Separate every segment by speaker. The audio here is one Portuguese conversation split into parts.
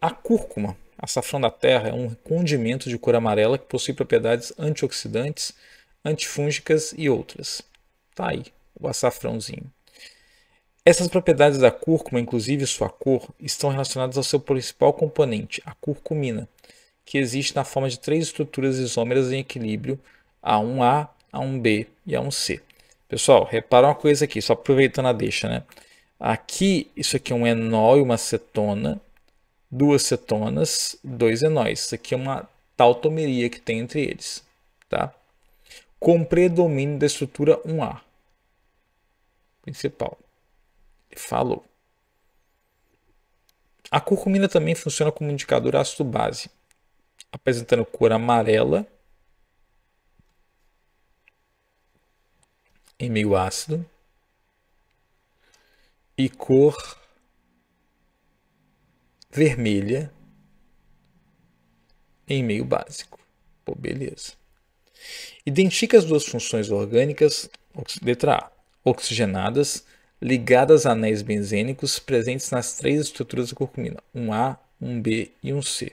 Speaker 1: A cúrcuma, açafrão da terra, é um condimento de cor amarela que possui propriedades antioxidantes, antifúngicas e outras. Tá aí, o açafrãozinho. Essas propriedades da cúrcuma, inclusive sua cor, estão relacionadas ao seu principal componente, a curcumina, que existe na forma de três estruturas isômeras em equilíbrio, A1A, A1B e A1C. Pessoal, repara uma coisa aqui, só aproveitando a deixa, né? Aqui, isso aqui é um enol e uma acetona, duas cetonas, dois enóis. Isso aqui é uma tautomeria que tem entre eles, tá? Com predomínio da estrutura 1A principal. Falou. A curcumina também funciona como indicador ácido-base, apresentando cor amarela em meio ácido e cor vermelha em meio básico. Pô, beleza. Identifique as duas funções orgânicas, letra A, oxigenadas, ligadas a anéis benzênicos presentes nas três estruturas da curcumina, um A, um B e um C.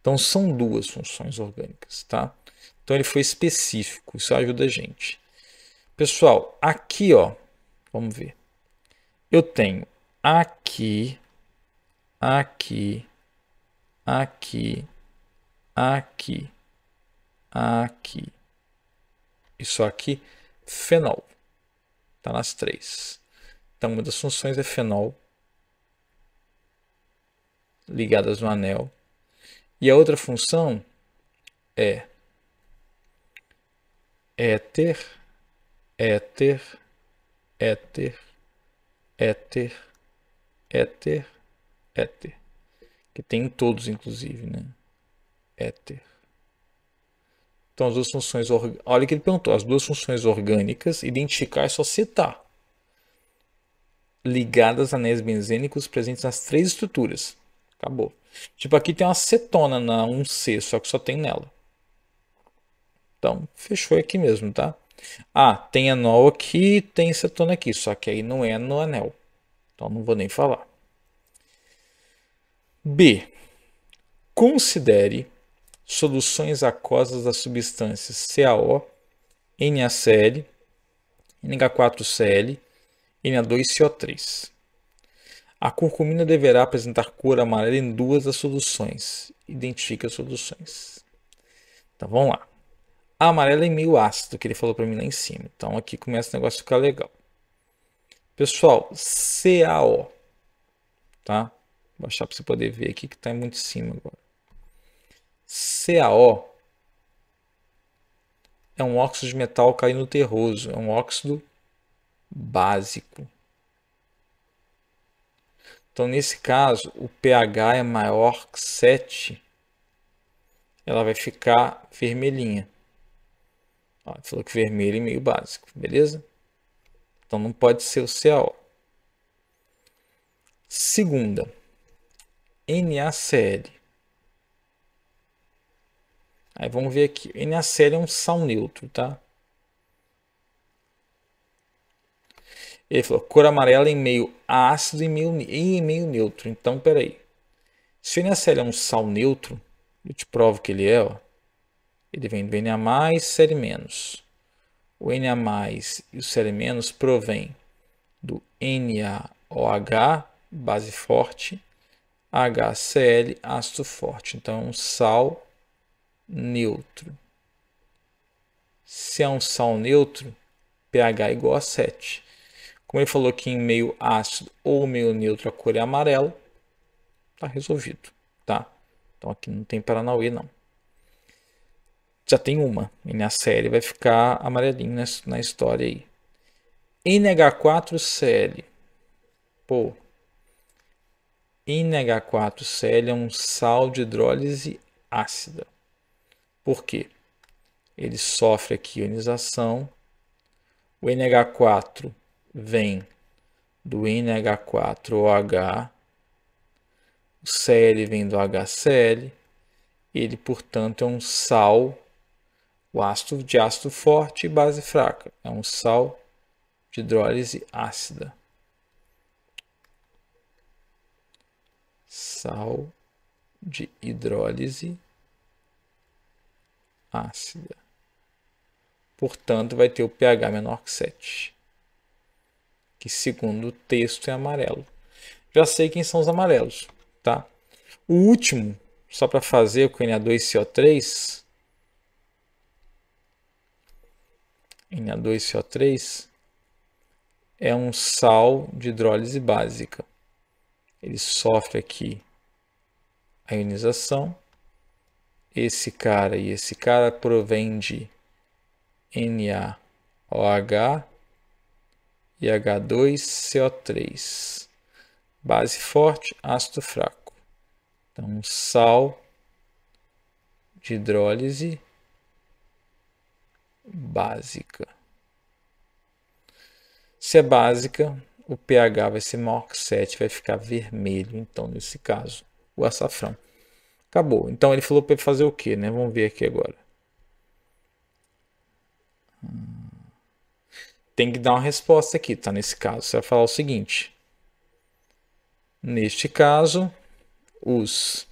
Speaker 1: Então são duas funções orgânicas, tá? Então ele foi específico, isso ajuda a gente. Pessoal, aqui ó, vamos ver. Eu tenho aqui aqui, aqui, aqui, aqui. Isso aqui, fenol. Está nas três. Então, uma das funções é fenol ligadas no anel. E a outra função é éter, éter, éter, éter, éter, éter. Que tem em todos, inclusive, né? Éter. Então, as duas funções. Org... Olha que ele perguntou: as duas funções orgânicas, identificar é só citar. Ligadas a anéis benzênicos presentes nas três estruturas. Acabou. Tipo, aqui tem uma cetona na 1C, só que só tem nela. Então, fechou aqui mesmo, tá? Ah, tem anol aqui, tem cetona aqui, só que aí não é no anel. Então, não vou nem falar. B. Considere soluções aquosas das substâncias CaO, NaCl, NH4Cl, Na2CO3. A curcumina deverá apresentar cor amarela em duas das soluções. Identifique as soluções. Então vamos lá. A amarela é meio ácido, que ele falou para mim lá em cima. Então aqui começa o negócio a ficar legal. Pessoal, CaO, tá? Vou baixar para você poder ver aqui que está muito em cima agora. CaO é um óxido de metal caindo terroso, é um óxido básico. Então, nesse caso, o pH é maior que 7, ela vai ficar vermelhinha. Ó, falou que vermelho e é meio básico, beleza? Então, não pode ser o CaO. Segunda. NaCl. Aí vamos ver aqui. NaCl é um sal neutro, tá? Ele falou cor amarela em meio ácido e, meio, e em meio neutro. Então, peraí. Se o NaCl é um sal neutro, eu te provo que ele é, ó. Ele vem do Na+, Cl-. O Na+, e o Cl- provém do NaOH, base forte, HCl, ácido forte. Então, um sal neutro. Se é um sal neutro, pH é igual a 7. Como ele falou que em meio ácido ou meio neutro a cor é amarela, tá resolvido, tá? Então aqui não tem Paranauê, não. Já tem uma, NaCl vai ficar amarelinho na história aí. NH4Cl. Pô, NH4Cl é um sal de hidrólise ácida. Por quê? Ele sofre aqui ionização. O NH4 vem do NH4OH, o Cl vem do HCl, ele, portanto, é um sal, o ácido de ácido forte e base fraca, é um sal de hidrólise ácida. sal de hidrólise ácida. Portanto, vai ter o pH menor que 7, que segundo o texto é amarelo. Já sei quem são os amarelos, tá? O último, só para fazer com Na2CO3, Na2CO3 é um sal de hidrólise básica ele sofre aqui a ionização. Esse cara e esse cara provém de NaOH e H2CO3. Base forte, ácido fraco. Então, um sal de hidrólise básica. Se é básica, o pH vai ser maior que 7, vai ficar vermelho, então, nesse caso, o açafrão. Acabou. Então, ele falou para fazer o quê, né? Vamos ver aqui agora. Hum. Tem que dar uma resposta aqui, tá? Nesse caso, você vai falar o seguinte. Neste caso, os...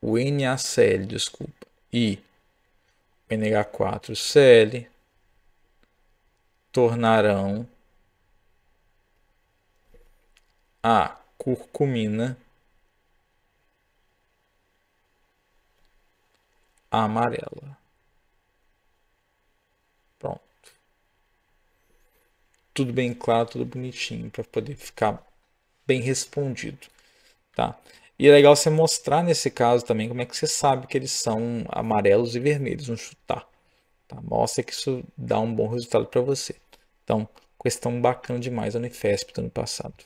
Speaker 1: O NaCl, desculpa, e o NH4Cl tornarão a curcumina amarela. Pronto. Tudo bem claro, tudo bonitinho para poder ficar bem respondido, tá? E é legal você mostrar nesse caso também como é que você sabe que eles são amarelos e vermelhos, não chutar. Tá? Mostra que isso dá um bom resultado para você. Então, questão bacana demais no Unifesp do ano passado.